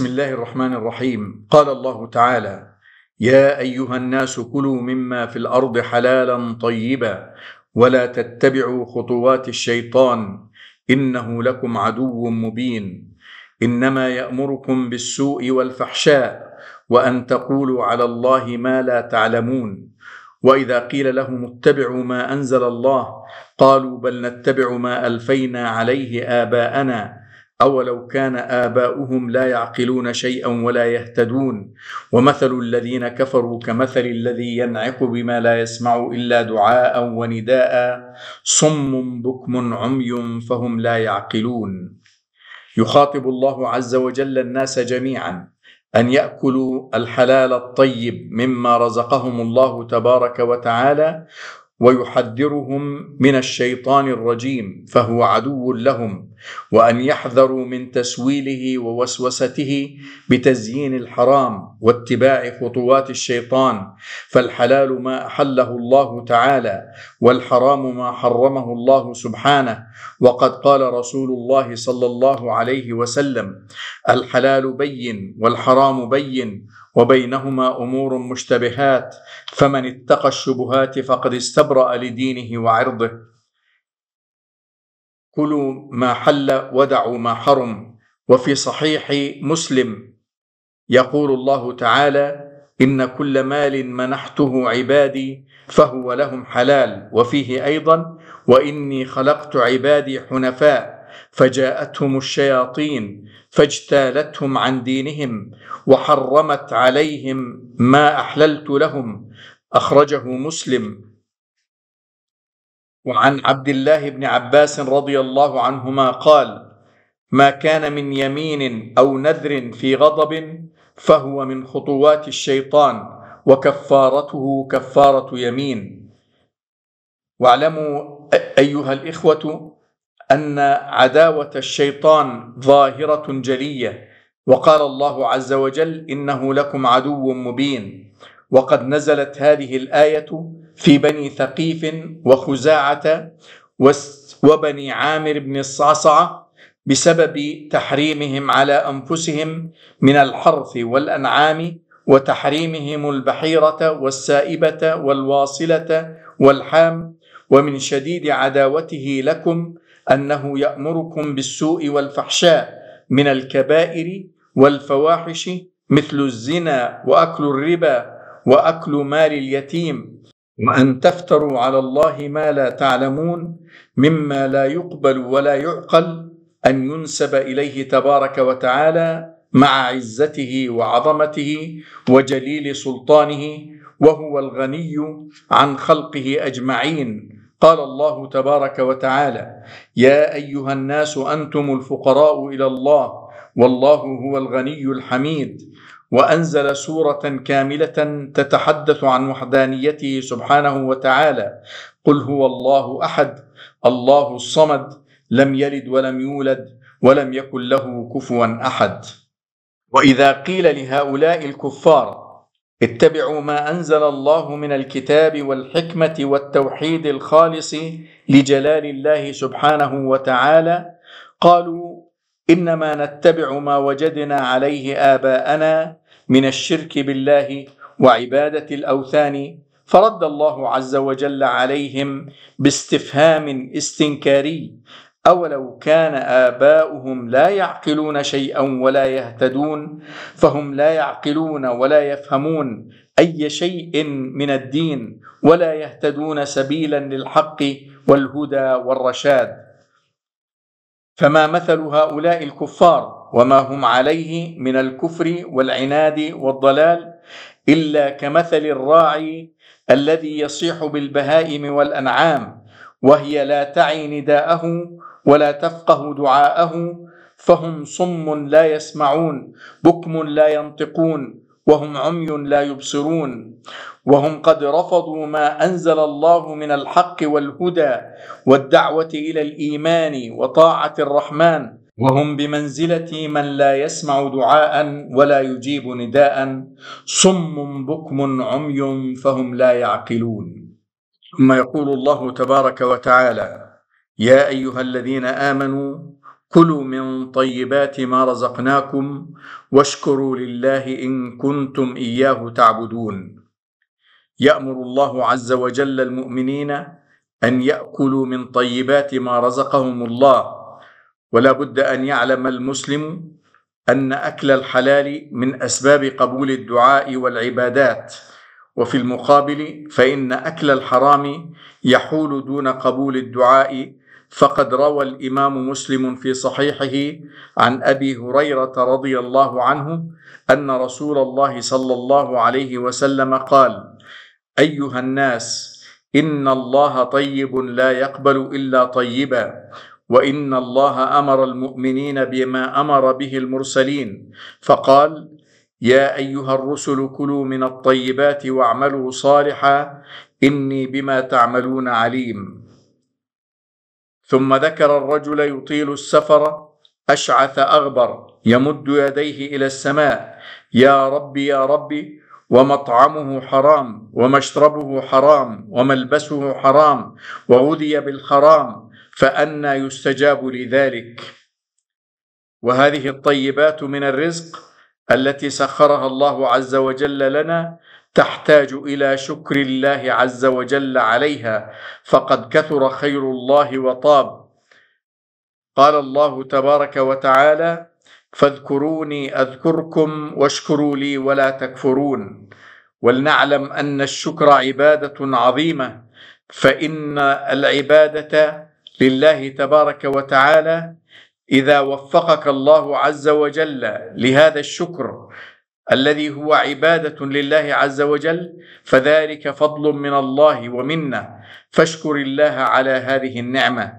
بسم الله الرحمن الرحيم قال الله تعالى يا ايها الناس كلوا مما في الارض حلالا طيبا ولا تتبعوا خطوات الشيطان انه لكم عدو مبين انما يامركم بالسوء والفحشاء وان تقولوا على الله ما لا تعلمون واذا قيل لهم اتبعوا ما انزل الله قالوا بل نتبع ما الفينا عليه اباءنا أولو كان آباؤهم لا يعقلون شيئا ولا يهتدون ومثل الذين كفروا كمثل الذي ينعق بما لا يسمع إلا دعاء ونداء صم بكم عمي فهم لا يعقلون يخاطب الله عز وجل الناس جميعا أن يأكلوا الحلال الطيب مما رزقهم الله تبارك وتعالى ويحذرهم من الشيطان الرجيم فهو عدو لهم وان يحذروا من تسويله ووسوسته بتزيين الحرام واتباع خطوات الشيطان فالحلال ما احله الله تعالى والحرام ما حرمه الله سبحانه وقد قال رسول الله صلى الله عليه وسلم الحلال بين والحرام بين وبينهما امور مشتبهات فمن اتقى الشبهات فقد استبرا لدينه وعرضه كلوا ما حل ودعوا ما حرم وفي صحيح مسلم يقول الله تعالى ان كل مال منحته عبادي فهو لهم حلال وفيه ايضا واني خلقت عبادي حنفاء فجاءتهم الشياطين فاجتالتهم عن دينهم وحرمت عليهم ما احللت لهم اخرجه مسلم وعن عبد الله بن عباس رضي الله عنهما قال ما كان من يمين او نذر في غضب فهو من خطوات الشيطان وكفارته كفاره يمين واعلموا ايها الاخوه أن عداوة الشيطان ظاهرة جلية وقال الله عز وجل إنه لكم عدو مبين وقد نزلت هذه الآية في بني ثقيف وخزاعة وبني عامر بن الصعصعة بسبب تحريمهم على أنفسهم من الحرث والأنعام وتحريمهم البحيرة والسائبة والواصلة والحام ومن شديد عداوته لكم أنه يأمركم بالسوء والفحشاء من الكبائر والفواحش مثل الزنا وأكل الربا وأكل مال اليتيم وأن تفتروا على الله ما لا تعلمون مما لا يقبل ولا يعقل أن ينسب إليه تبارك وتعالى مع عزته وعظمته وجليل سلطانه وهو الغني عن خلقه أجمعين قال الله تبارك وتعالى يا ايها الناس انتم الفقراء الى الله والله هو الغني الحميد وانزل سوره كامله تتحدث عن وحدانيته سبحانه وتعالى قل هو الله احد الله الصمد لم يلد ولم يولد ولم يكن له كفوا احد واذا قيل لهؤلاء الكفار اتبعوا ما انزل الله من الكتاب والحكمه والتوحيد الخالص لجلال الله سبحانه وتعالى قالوا انما نتبع ما وجدنا عليه اباءنا من الشرك بالله وعباده الاوثان فرد الله عز وجل عليهم باستفهام استنكاري أولو كان آباؤهم لا يعقلون شيئا ولا يهتدون فهم لا يعقلون ولا يفهمون أي شيء من الدين ولا يهتدون سبيلا للحق والهدى والرشاد فما مثل هؤلاء الكفار وما هم عليه من الكفر والعناد والضلال إلا كمثل الراعي الذي يصيح بالبهائم والأنعام وهي لا تعي نداءه ولا تفقه دعاءه فهم صم لا يسمعون بكم لا ينطقون وهم عمي لا يبصرون وهم قد رفضوا ما انزل الله من الحق والهدى والدعوه الى الايمان وطاعه الرحمن وهم بمنزله من لا يسمع دعاء ولا يجيب نداء صم بكم عمي فهم لا يعقلون ثم يقول الله تبارك وتعالى يا ايها الذين امنوا كلوا من طيبات ما رزقناكم واشكروا لله ان كنتم اياه تعبدون يامر الله عز وجل المؤمنين ان ياكلوا من طيبات ما رزقهم الله ولا بد ان يعلم المسلم ان اكل الحلال من اسباب قبول الدعاء والعبادات وفي المقابل فان اكل الحرام يحول دون قبول الدعاء فقد روى الامام مسلم في صحيحه عن ابي هريره رضي الله عنه ان رسول الله صلى الله عليه وسلم قال ايها الناس ان الله طيب لا يقبل الا طيبا وان الله امر المؤمنين بما امر به المرسلين فقال يا ايها الرسل كلوا من الطيبات واعملوا صالحا اني بما تعملون عليم ثم ذكر الرجل يطيل السفر أشعث أغبر يمد يديه إلى السماء يا ربي يا ربي ومطعمه حرام ومشربه حرام وملبسه حرام وغذي بالحرام فأنى يستجاب لذلك وهذه الطيبات من الرزق التي سخرها الله عز وجل لنا تحتاج الى شكر الله عز وجل عليها فقد كثر خير الله وطاب قال الله تبارك وتعالى فاذكروني اذكركم واشكروا لي ولا تكفرون ولنعلم ان الشكر عباده عظيمه فان العباده لله تبارك وتعالى اذا وفقك الله عز وجل لهذا الشكر الذي هو عبادة لله عز وجل فذلك فضل من الله ومنا فاشكر الله على هذه النعمة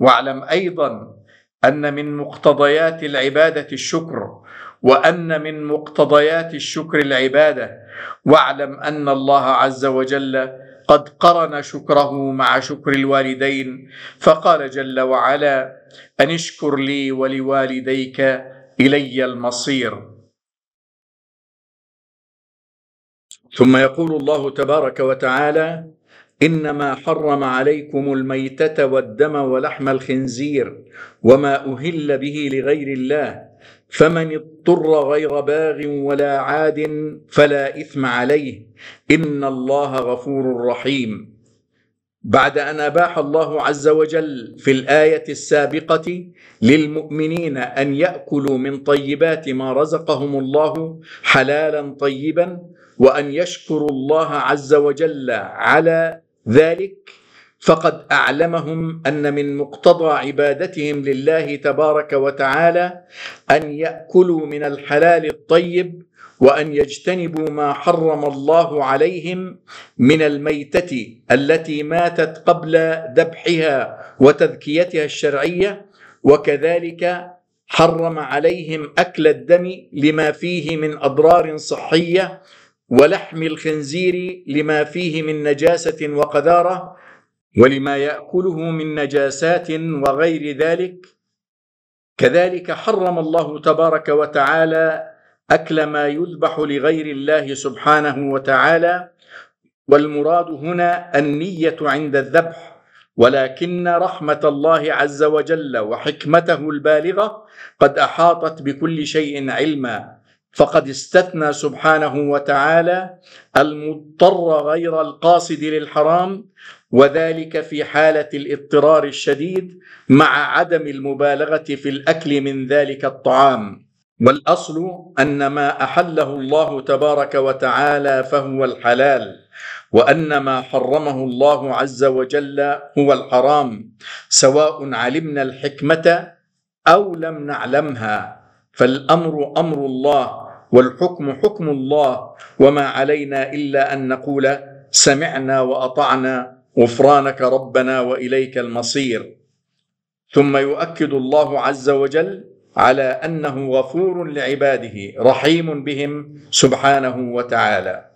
واعلم أيضا أن من مقتضيات العبادة الشكر وأن من مقتضيات الشكر العبادة واعلم أن الله عز وجل قد قرن شكره مع شكر الوالدين فقال جل وعلا أن اشكر لي ولوالديك إلي المصير ثم يقول الله تبارك وتعالى انما حرم عليكم الميته والدم ولحم الخنزير وما اهل به لغير الله فمن اضطر غير باغ ولا عاد فلا اثم عليه ان الله غفور رحيم بعد ان اباح الله عز وجل في الايه السابقه للمؤمنين ان ياكلوا من طيبات ما رزقهم الله حلالا طيبا وان يشكروا الله عز وجل على ذلك فقد اعلمهم ان من مقتضى عبادتهم لله تبارك وتعالى ان ياكلوا من الحلال الطيب وان يجتنبوا ما حرم الله عليهم من الميته التي ماتت قبل ذبحها وتذكيتها الشرعيه وكذلك حرم عليهم اكل الدم لما فيه من اضرار صحيه ولحم الخنزير لما فيه من نجاسه وقذاره ولما ياكله من نجاسات وغير ذلك كذلك حرم الله تبارك وتعالى اكل ما يذبح لغير الله سبحانه وتعالى والمراد هنا النيه عند الذبح ولكن رحمه الله عز وجل وحكمته البالغه قد احاطت بكل شيء علما فقد استثنى سبحانه وتعالى المضطر غير القاصد للحرام وذلك في حاله الاضطرار الشديد مع عدم المبالغه في الاكل من ذلك الطعام والاصل ان ما احله الله تبارك وتعالى فهو الحلال وان ما حرمه الله عز وجل هو الحرام سواء علمنا الحكمه او لم نعلمها فالامر امر الله والحكم حكم الله وما علينا الا ان نقول سمعنا واطعنا غفرانك ربنا واليك المصير ثم يؤكد الله عز وجل على انه غفور لعباده رحيم بهم سبحانه وتعالى